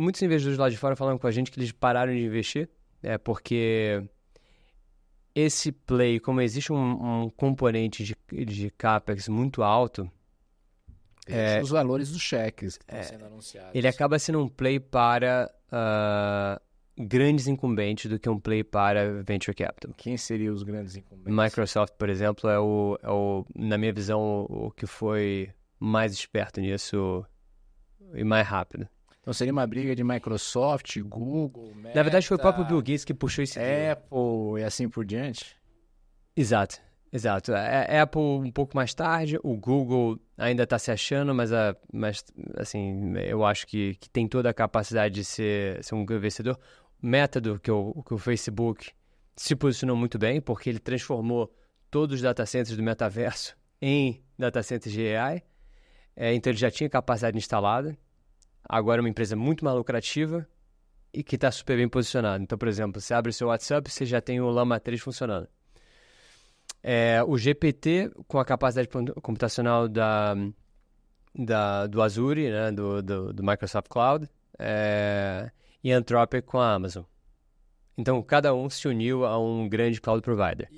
muitos investidores lá de fora falam com a gente que eles pararam de investir, é porque esse play, como existe um, um componente de, de capex muito alto, é, os valores dos cheques é, sendo anunciados. Ele acaba sendo um play para uh, grandes incumbentes do que um play para venture capital. Quem seriam os grandes incumbentes? Microsoft, por exemplo, é o, é o na minha visão, o, o que foi mais esperto nisso e mais rápido. Então seria uma briga de Microsoft, Google, Meta, Na verdade foi o próprio Bill Gates que puxou esse Apple dia. e assim por diante. Exato, exato. A é, é Apple um pouco mais tarde, o Google ainda está se achando, mas, a, mas assim, eu acho que, que tem toda a capacidade de ser, ser um vencedor. Método que o, que o Facebook se posicionou muito bem, porque ele transformou todos os data centers do metaverso em data centers de AI. É, então ele já tinha capacidade instalada. Agora é uma empresa muito mais lucrativa e que está super bem posicionada. Então, por exemplo, você abre o seu WhatsApp, você já tem o Lama 3 funcionando. É, o GPT, com a capacidade computacional da, da, do Azure, né, do, do, do Microsoft Cloud, é, e Anthropic com a Amazon. Então, cada um se uniu a um grande cloud provider.